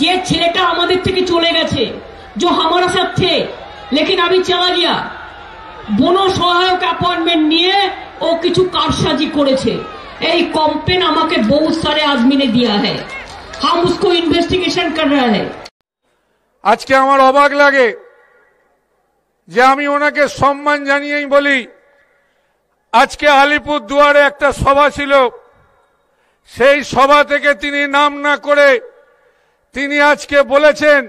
যে ছেলেটা আমাদের থেকে চলে গেছে যে हमारे সাথে লেকিন আমি अभी গিয়া বন সহায়ক অ্যাপয়েন্টমেন্ট নিয়ে ও কিছু কারসাজি করেছে এই কমপ্লেন আমাকে বহুত সারে আজমিনে দিয়া হ্যাঁ হাম উসকো ইনভেস্টিগেশন কর রা হ্যাঁ আজকে আমার অবাক লাগে যে আমি ওনাকে সম্মান জানিয়েই বলি আজকে আলিপুর দুয়ারে একটা সভা ছিল সেই সভা থেকে তিনি নাম না করে তিনি আজকে বলেছেন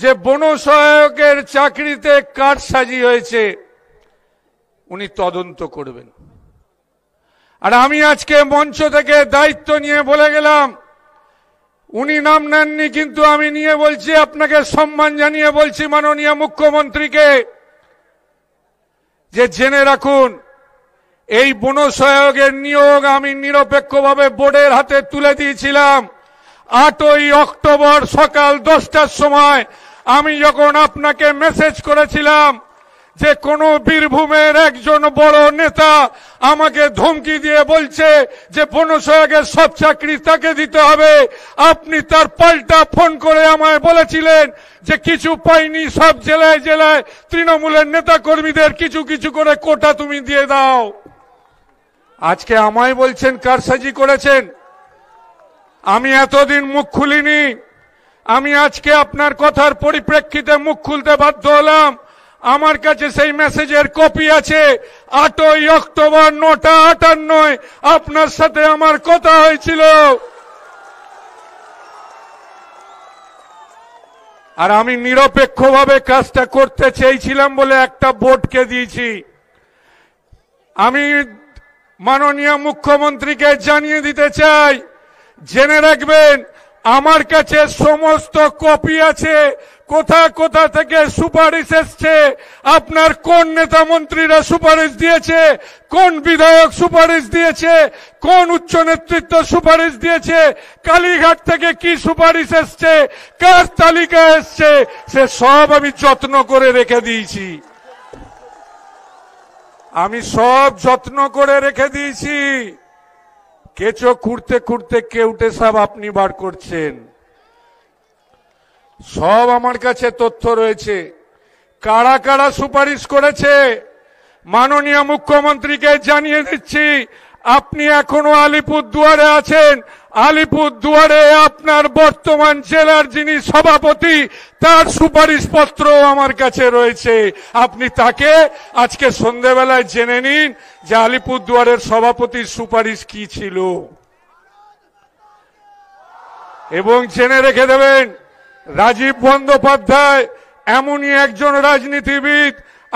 যে বন সহায়কের চাকরিতে সাজি হয়েছে উনি তদন্ত করবেন আর আমি আজকে মঞ্চ থেকে দায়িত্ব নিয়ে বলে গেলাম উনি নাম নেননি কিন্তু আমি নিয়ে বলছি আপনাকে সম্মান জানিয়ে বলছি মাননীয় মুখ্যমন্ত্রীকে যে জেনে রাখুন এই বন সহায়কের নিয়োগ আমি নিরপেক্ষভাবে বোর্ডের হাতে তুলে দিয়েছিলাম আটই অক্টোবর সকাল দশটার সময় আমি যখন আপনাকে মেসেজ করেছিলাম যে কোন বীরভূমের একজন বড় নেতা আমাকে ধমকি দিয়ে বলছে যে পনেরোশো সব চাকরি তাকে দিতে হবে আপনি তার পাল্টা ফোন করে আমায় বলেছিলেন যে কিছু পাইনি সব জেলায় জেলায় তৃণমূলের নেতা কর্মীদের কিছু কিছু করে কোটা তুমি দিয়ে দাও আজকে আমায় বলছেন কারসাজি করেছেন আমি এতদিন মুখ খুলিনি আমি আজকে আপনার কথার পরিপ্রেক্ষিতে মুখ খুলতে বাধ্য হলাম আমার কাছে সেই মেসেজের কপি আছে আটই অক্টোবর নটা আটান্ন আপনার সাথে আমার কথা হয়েছিল আর আমি নিরপেক্ষভাবে কাজটা করতে চেয়েছিলাম বলে একটা বোর্ডকে দিয়েছি আমি মাননীয় মুখ্যমন্ত্রীকে জানিয়ে দিতে চাই জেনে রাখবেন আমার কাছে সমস্ত কপি আছে কোথা কোথা থেকে সুপারিশ এসছে আপনার কোন নেতা মন্ত্রীরা সুপারিশ দিয়েছে কোন বিধায়ক সুপারিশ দিয়েছে কোন উচ্চ নেতৃত্ব সুপারিশ দিয়েছে কালীঘাট থেকে কি সুপারিশ এসছে কার তালিকা এসছে সে সব আমি যত্ন করে রেখে দিয়েছি আমি সব যত্ন করে রেখে দিয়েছি কেঁচো খুঁড়তে খুঁড়তে কেউটে সব আপনি বার করছেন সব আমার কাছে তথ্য রয়েছে কারা কারা সুপারিশ করেছে মাননীয় মুখ্যমন্ত্রীকে জানিয়ে দিচ্ছি আপনি এখনো আলিপুর দুয়ারে আছেন আলিপুর দুয়ারে আপনার বর্তমান জেলার যিনি সভাপতি তার সুপারিশ পত্র আমার কাছে রয়েছে আপনি তাকে আজকে সন্ধেবেলায় জেনে নিন যে আলিপুর দুয়ারের সভাপতির সুপারিশ কি ছিল এবং জেনে রেখে দেবেন রাজীব বন্দ্যোপাধ্যায় এমনই একজন রাজনীতিবিদ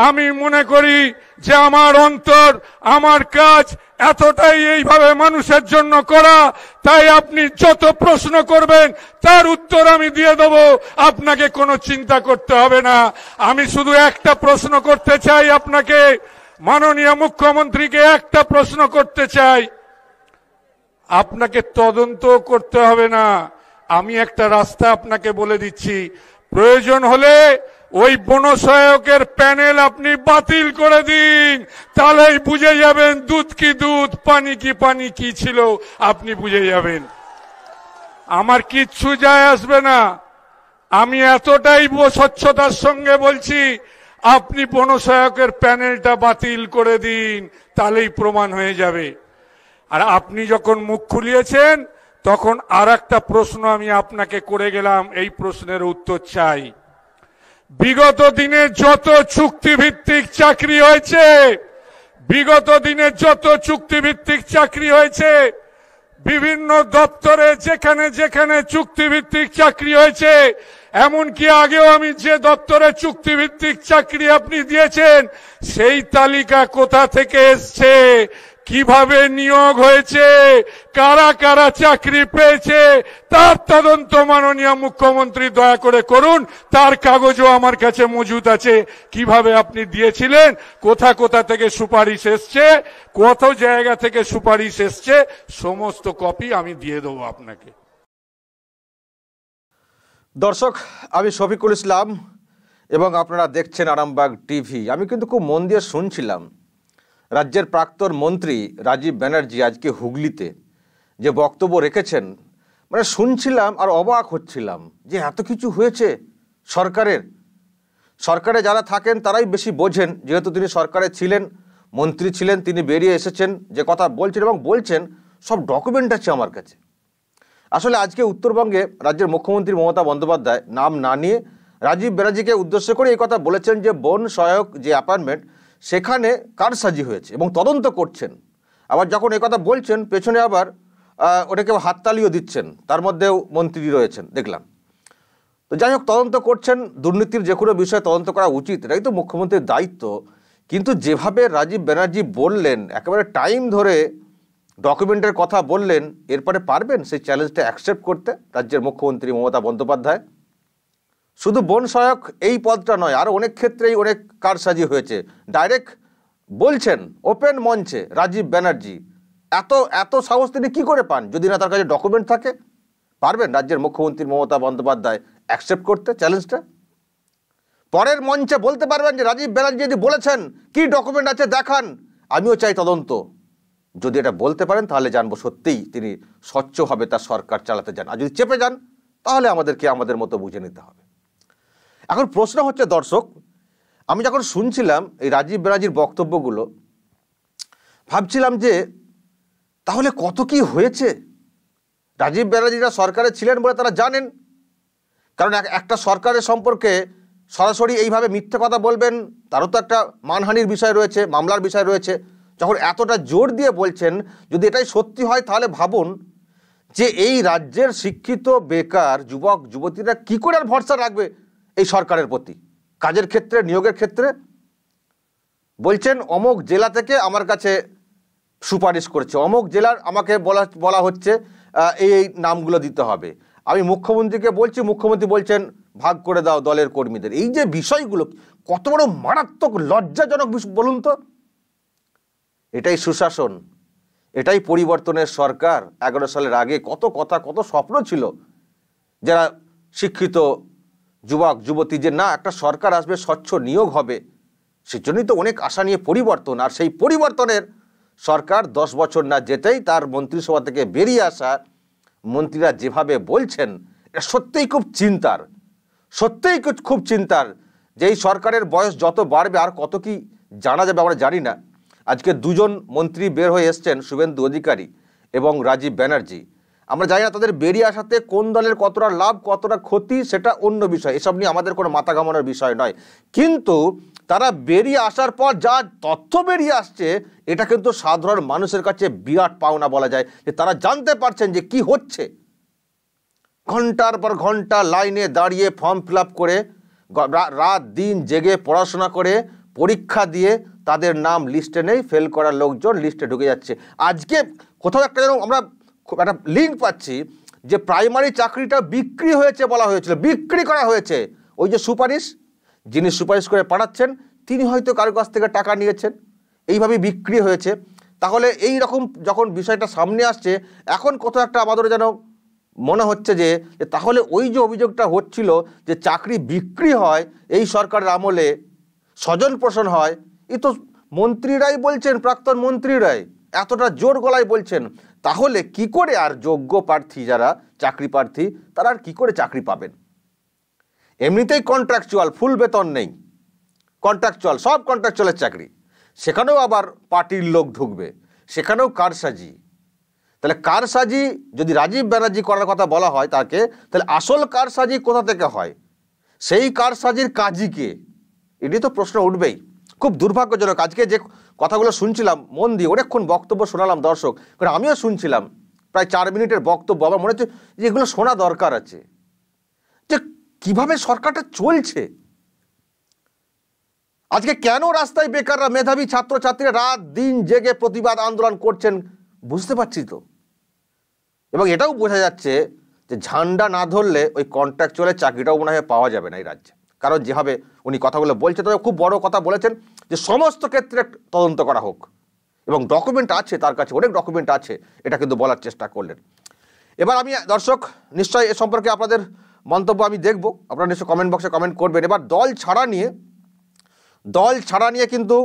আমি মনে করি যে আমার অন্তর আমার কাজ এতটাই এইভাবে মানুষের জন্য করা তাই আপনি যত প্রশ্ন করবেন তার উত্তর আমি দিয়ে দেব আপনাকে কোনো চিন্তা করতে হবে না আমি শুধু একটা প্রশ্ন করতে চাই আপনাকে মাননীয় মুখ্যমন্ত্রীকে একটা প্রশ্ন করতে চাই আপনাকে তদন্ত করতে হবে না আমি একটা রাস্তা আপনাকে বলে দিচ্ছি প্রয়োজন হলে ওই বনসহায়কের প্যানেল আপনি বাতিল করে দিন তাহলেই বুঝে যাবেন দুধ কি দুধ পানি কি পানি কি ছিল আপনি বুঝে যাবেন আমার কিচ্ছু যায় আসবে না আমি এতটাই স্বচ্ছতার সঙ্গে বলছি আপনি বনসহায়কের প্যানেলটা বাতিল করে দিন তাহলেই প্রমাণ হয়ে যাবে আর আপনি যখন মুখ খুলিয়েছেন তখন আর প্রশ্ন আমি আপনাকে করে গেলাম এই প্রশ্নের উত্তর চাই বিগত দিনে যত চুক্তিভিত্তিক চাকরি হয়েছে বিগত দিনে যত চুক্তিভিত্তিক চাকরি হয়েছে বিভিন্ন দপ্তরে যেখানে যেখানে চুক্তিভিত্তিক চাকরি হয়েছে এমনকি আগেও আমি যে দপ্তরে চুক্তিভিত্তিক চাকরি আপনি দিয়েছেন সেই তালিকা কোথা থেকে এসছে কিভাবে নিয়োগ হয়েছে কারা কারা চাকরি পেয়েছে তার তদন্ত মাননীয় মুখ্যমন্ত্রী দয়া করে করুন তার কাগজও আমার কাছে মজুদ আছে কিভাবে আপনি দিয়েছিলেন কোথা কোথা থেকে সুপারিশ এসছে কত জায়গা থেকে সুপারিশ এসছে সমস্ত কপি আমি দিয়ে দেবো আপনাকে দর্শক আমি শফিকুল ইসলাম এবং আপনারা দেখছেন আরামবাগ টিভি আমি কিন্তু খুব মন দিয়ে শুনছিলাম রাজ্যের প্রাক্তন মন্ত্রী রাজীব ব্যানার্জি আজকে হুগলিতে যে বক্তব্য রেখেছেন মানে শুনছিলাম আর অবাক হচ্ছিলাম যে এত কিছু হয়েছে সরকারের সরকারে যারা থাকেন তারাই বেশি বোঝেন যেহেতু তিনি সরকারে ছিলেন মন্ত্রী ছিলেন তিনি বেরিয়ে এসেছেন যে কথা বলছেন এবং বলছেন সব ডকুমেন্ট আছে আমার কাছে আসলে আজকে উত্তরবঙ্গে রাজ্যের মুখ্যমন্ত্রী মমতা বন্দ্যোপাধ্যায় নাম না নিয়ে রাজীব ব্যানার্জিকে উদ্দেশ্য করে এই কথা বলেছেন যে বন সহায়ক যে অ্যাপার্টমেন্ট সেখানে কারসাজি হয়েছে এবং তদন্ত করছেন আবার যখন কথা বলছেন পেছনে আবার ওটাকে হাততালিও দিচ্ছেন তার মধ্যেও মন্ত্রী রয়েছেন দেখলাম তো যাই হোক তদন্ত করছেন দুর্নীতির যে কোনো বিষয়ে তদন্ত করা উচিত এটাই তো মুখ্যমন্ত্রীর দায়িত্ব কিন্তু যেভাবে রাজীব ব্যানার্জি বললেন একেবারে টাইম ধরে ডকুমেন্টের কথা বললেন এরপরে পারবেন সেই চ্যালেঞ্জটা অ্যাকসেপ্ট করতে রাজ্যের মুখ্যমন্ত্রী মমতা বন্দ্যোপাধ্যায় শুধু বন সহায়ক এই পদটা নয় আর অনেক ক্ষেত্রেই অনেক কারসাজি হয়েছে ডাইরেক্ট বলছেন ওপেন মঞ্চে রাজীব ব্যানার্জি এত এত সাহস তিনি কী করে পান যদি না তার কাছে ডকুমেন্ট থাকে পারবেন রাজ্যের মুখ্যমন্ত্রী মমতা বন্দ্যোপাধ্যায় অ্যাকসেপ্ট করতে চ্যালেঞ্জটা পরের মঞ্চে বলতে পারবেন যে রাজীব ব্যানার্জি যদি বলেছেন কি ডকুমেন্ট আছে দেখান আমিও চাই তদন্ত যদি এটা বলতে পারেন তাহলে জানবো সত্যিই তিনি স্বচ্ছভাবে তার সরকার চালাতে যান আর যদি চেপে যান তাহলে আমাদেরকে আমাদের মতো বুঝে নিতে হবে এখন প্রশ্ন হচ্ছে দর্শক আমি যখন শুনছিলাম এই রাজীব রাজির বক্তব্যগুলো ভাবছিলাম যে তাহলে কত কি হয়েছে রাজীব ব্যানার্জিরা সরকারে ছিলেন বলে তারা জানেন কারণ একটা সরকারের সম্পর্কে সরাসরি এইভাবে মিথ্যে কথা বলবেন তারও তো একটা মানহানির বিষয় রয়েছে মামলার বিষয় রয়েছে যখন এতটা জোর দিয়ে বলছেন যদি এটাই সত্যি হয় তাহলে ভাবুন যে এই রাজ্যের শিক্ষিত বেকার যুবক যুবতীরা কী করে আর ভরসা রাখবে এই সরকারের প্রতি কাজের ক্ষেত্রে নিয়োগের ক্ষেত্রে বলছেন অমুক জেলা থেকে আমার কাছে সুপারিশ করছে অমুক জেলার আমাকে বলা বলা হচ্ছে এই এই নামগুলো দিতে হবে আমি মুখ্যমন্ত্রীকে বলছি মুখ্যমন্ত্রী বলছেন ভাগ করে দাও দলের কর্মীদের এই যে বিষয়গুলো কত বড় মারাত্মক লজ্জাজনক বলুন তো এটাই সুশাসন এটাই পরিবর্তনের সরকার এগারো সালের আগে কত কথা কত স্বপ্ন ছিল যারা শিক্ষিত যুবক যুবতী যে না একটা সরকার আসবে স্বচ্ছ নিয়োগ হবে সেজন্যই তো অনেক আশা নিয়ে পরিবর্তন আর সেই পরিবর্তনের সরকার দশ বছর না যেতেই তার মন্ত্রিসভা থেকে বেরিয়ে আসা মন্ত্রীরা যেভাবে বলছেন এটা সত্যিই খুব চিন্তার সত্যিই খুব চিন্তার যে এই সরকারের বয়স যত বাড়বে আর কত কি জানা যাবে আমরা জানি না আজকে দুজন মন্ত্রী বের হয়ে এসছেন শুভেন্দু অধিকারী এবং রাজীব ব্যানার্জি আমরা জানি না তাদের বেরিয়ে আসাতে কোন দলের কতটা লাভ কতটা ক্ষতি সেটা অন্য বিষয় এসব নিয়ে আমাদের কোনো মাথা ঘামানোর বিষয় নয় কিন্তু তারা বেরিয়ে আসার পর যা তথ্য বেরিয়ে আসছে এটা কিন্তু সাধারণ মানুষের কাছে বিরাট পাওনা বলা যায় যে তারা জানতে পারছেন যে কি হচ্ছে ঘন্টার পর ঘন্টা লাইনে দাঁড়িয়ে ফর্ম ফিল করে রাত দিন জেগে পড়াশোনা করে পরীক্ষা দিয়ে তাদের নাম লিস্টে নেই ফেল করা লোকজন লিস্টে ঢুকে যাচ্ছে আজকে কোথাও একটা যেন আমরা খুব একটা লিঙ্ক পাচ্ছি যে প্রাইমারি চাকরিটা বিক্রি হয়েছে বলা হয়েছিল বিক্রি করা হয়েছে ওই যে সুপারিশ যিনি সুপারিশ করে পাঠাচ্ছেন তিনি হয়তো কারো কাছ থেকে টাকা নিয়েছেন এইভাবে বিক্রি হয়েছে তাহলে এই রকম যখন বিষয়টা সামনে আসছে এখন কোথাও একটা আমাদের যেন মনে হচ্ছে যে তাহলে ওই যে অভিযোগটা হচ্ছিল যে চাকরি বিক্রি হয় এই সরকারের আমলে স্বজন পোষণ হয় এ তো মন্ত্রীরাই বলছেন প্রাক্তন মন্ত্রীরাই এতটা জোর গলায় বলছেন তাহলে কি করে আর যোগ্য প্রার্থী যারা চাকরি প্রার্থী তারা আর কী করে চাকরি পাবেন এমনিতেই কন্ট্রাকচুয়াল ফুল বেতন নেই কন্ট্রাকচুয়াল সব কন্ট্রাকচুয়ালের চাকরি সেখানেও আবার পার্টির লোক ঢুকবে সেখানেও কারসাজি তাহলে কারসাজি যদি রাজীব ব্যানার্জি করার কথা বলা হয় তাকে তাহলে আসল কারসাজি কোথা থেকে হয় সেই কারসাজির কাজই কে এটি তো প্রশ্ন উঠবেই খুব দুর্ভাগ্যজনক আজকে যে কথাগুলো শুনছিলাম মন দিয়ে অনেকক্ষণ বক্তব্য শোনালাম দর্শক কারণ আমিও শুনছিলাম প্রায় চার মিনিটের বক্তব্য আমার মনে হচ্ছে যে এগুলো শোনা দরকার আছে যে কিভাবে সরকারটা চলছে আজকে কেন রাস্তায় বেকাররা মেধাবী ছাত্রছাত্রীরা রাত দিন জেগে প্রতিবাদ আন্দোলন করছেন বুঝতে পারছি তো এবং এটাও বোঝা যাচ্ছে যে ঝান্ডা না ধরলে ওই কন্ট্রাক্ট চলে চাকরিটাও মনে হয় পাওয়া যাবে না এই রাজ্যে কারণ যেভাবে উনি কথাগুলো বলছেন তবে খুব বড় কথা বলেছেন যে সমস্ত ক্ষেত্রে তদন্ত করা হোক এবং ডকুমেন্ট আছে তার কাছে অনেক ডকুমেন্ট আছে এটা কিন্তু বলার চেষ্টা করলেন এবার আমি দর্শক নিশ্চয়ই এ সম্পর্কে আপনাদের মন্তব্য আমি দেখব আপনারা নিশ্চয়ই কমেন্ট বক্সে কমেন্ট করবেন এবার দল ছাড়া নিয়ে দল ছাড়া নিয়ে কিন্তু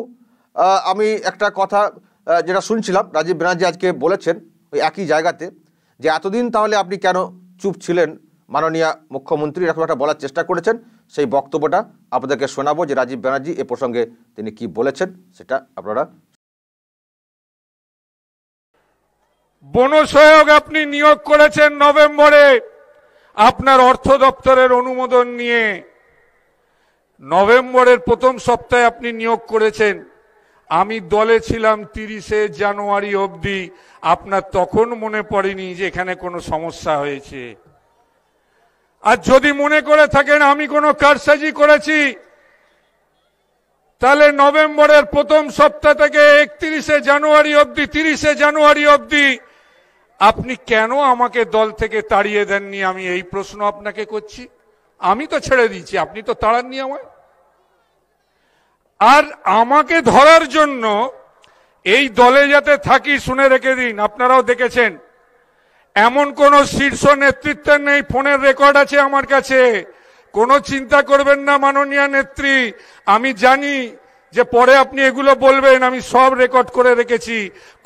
আমি একটা কথা যেটা শুনছিলাম রাজীব ব্যানার্জি আজকে বলেছেন ওই একই জায়গাতে যে এতদিন তাহলে আপনি কেন চুপ ছিলেন মাননীয় মুখ্যমন্ত্রী এরকম একটা বলার চেষ্টা করেছেন সেই বক্তব্যটা আপনাদেরকে শোনাবো যে রাজীব ব্যানার্জি এ প্রসঙ্গে তিনি কি বলেছেন সেটা আপনারা বনসহায়ক আপনি নিয়োগ করেছেন নভেম্বরে আপনার অর্থ দপ্তরের অনুমোদন নিয়ে নভেম্বরের প্রথম সপ্তাহে আপনি নিয়োগ করেছেন আমি দলে ছিলাম তিরিশে জানুয়ারি অবধি আপনার তখন মনে পড়েনি যে এখানে কোনো সমস্যা হয়েছে আর যদি মনে করে থাকেন আমি কোনো কারসাজি করেছি তাহলে নভেম্বরের প্রথম সপ্তাহ থেকে একত্রিশে জানুয়ারি অবধি তিরিশে জানুয়ারি অবধি আপনি কেন আমাকে দল থেকে তাড়িয়ে দেননি আমি এই প্রশ্ন আপনাকে করছি আমি তো ছেড়ে দিচ্ছি আপনি তো তাড়াননি আমায় আর আমাকে ধরার জন্য এই দলে যাতে থাকি শুনে রেখে দিন আপনারাও দেখেছেন এমন কোন শীর্ষ নেতৃত্বের নেই ফোনের রেকর্ড আছে আমার কাছে কোনো চিন্তা করবেন না মাননীয় নেত্রী আমি জানি যে পরে আপনি এগুলো বলবেন আমি সব রেকর্ড করে রেখেছি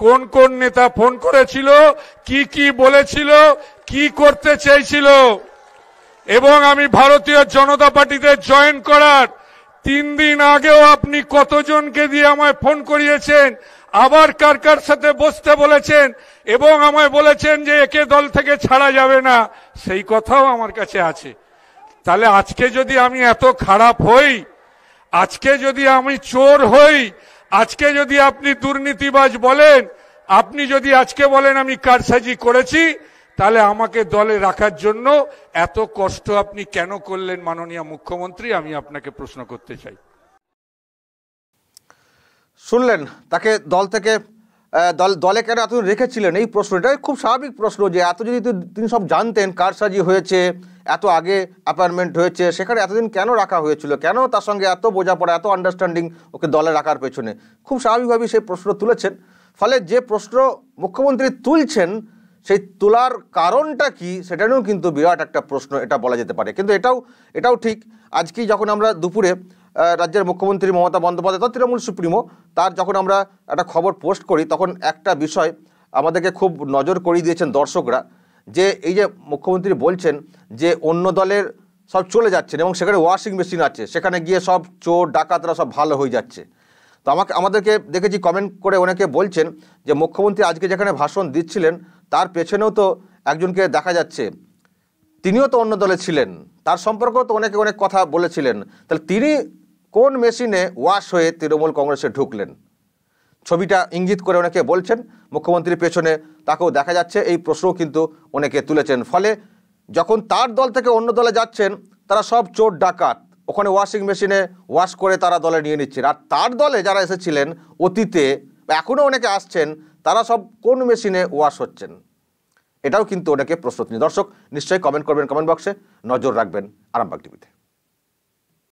কোন কোন নেতা ফোন করেছিল কি কি বলেছিল কি করতে চেয়েছিল এবং আমি ভারতীয় জনতা পার্টিতে জয়েন করার তিন দিন আগেও আপনি কতজনকে দিয়ে আমায় ফোন করিয়েছেন আবার কার কার সাথে বসতে বলেছেন এবং আমায় বলেছেন যে একে দল থেকে ছাড়া যাবে না সেই কথাও আমার কাছে আছে তাহলে আজকে যদি আমি এত খারাপ হই আজকে যদি আমি চোর হই আজকে যদি আপনি দুর্নীতিবাজ বলেন আপনি যদি আজকে বলেন আমি কারসাজি করেছি তাহলে আমাকে দলে রাখার জন্য এত কষ্ট আপনি কেন করলেন মাননীয় মুখ্যমন্ত্রী আমি আপনাকে প্রশ্ন করতে চাই শুনলেন তাকে দল থেকে দল দলে কেন এতদিন রেখেছিলেন এই প্রশ্নটা খুব স্বাভাবিক প্রশ্ন যে এত যদি তিনি সব জানতেন কার সাজি হয়েছে এত আগে অ্যাপয়েন্টমেন্ট হয়েছে সেখানে এতদিন কেন রাখা হয়েছিল কেন তার সঙ্গে এত বোঝাপড়া এত আন্ডারস্ট্যান্ডিং ওকে দলে রাখার পেছনে খুব স্বাভাবিকভাবেই সেই প্রশ্ন তুলেছেন ফলে যে প্রশ্ন মুখ্যমন্ত্রী তুলছেন সেই তোলার কারণটা কি সেটা নিয়েও কিন্তু বিরাট একটা প্রশ্ন এটা বলা যেতে পারে কিন্তু এটাও এটাও ঠিক আজকেই যখন আমরা দুপুরে রাজ্যের মুখ্যমন্ত্রী মমতা বন্দ্যোপাধ্যায় তো তৃণমূল সুপ্রিমো তার যখন আমরা একটা খবর পোস্ট করি তখন একটা বিষয় আমাদেরকে খুব নজর করিয়ে দিয়েছেন দর্শকরা যে এই যে মুখ্যমন্ত্রী বলছেন যে অন্য দলের সব চলে যাচ্ছেন এবং সেখানে ওয়াশিং মেশিন আছে সেখানে গিয়ে সব চোর ডাকাতরা সব ভালো হয়ে যাচ্ছে তো আমাকে আমাদেরকে দেখেছি কমেন্ট করে অনেকে বলছেন যে মুখ্যমন্ত্রী আজকে যেখানে ভাষণ দিচ্ছিলেন তার পেছনেও তো একজনকে দেখা যাচ্ছে তিনিও তো অন্য দলে ছিলেন তার সম্পর্কেও তো অনেকে অনেক কথা বলেছিলেন তাহলে তিনি কোন মেশিনে ওয়াশ হয়ে তৃণমূল কংগ্রেসে ঢুকলেন ছবিটা ইঙ্গিত করে অনেকে বলছেন মুখ্যমন্ত্রীর পেছনে তাকেও দেখা যাচ্ছে এই প্রশ্নও কিন্তু অনেকে তুলেছেন ফলে যখন তার দল থেকে অন্য দলে যাচ্ছেন তারা সব চোর ডাকাত ওখানে ওয়াশিং মেশিনে ওয়াশ করে তারা দলে নিয়ে নিচ্ছেন আর তার দলে যারা এসেছিলেন অতীতে এখনও অনেকে আসছেন তারা সব কোন মেশিনে ওয়াশ হচ্ছেন এটাও কিন্তু অনেকে প্রশ্ন দর্শক নিশ্চয়ই কমেন্ট করবেন কমেন্ট বক্সে নজর রাখবেন আরামবাগ টিভিতে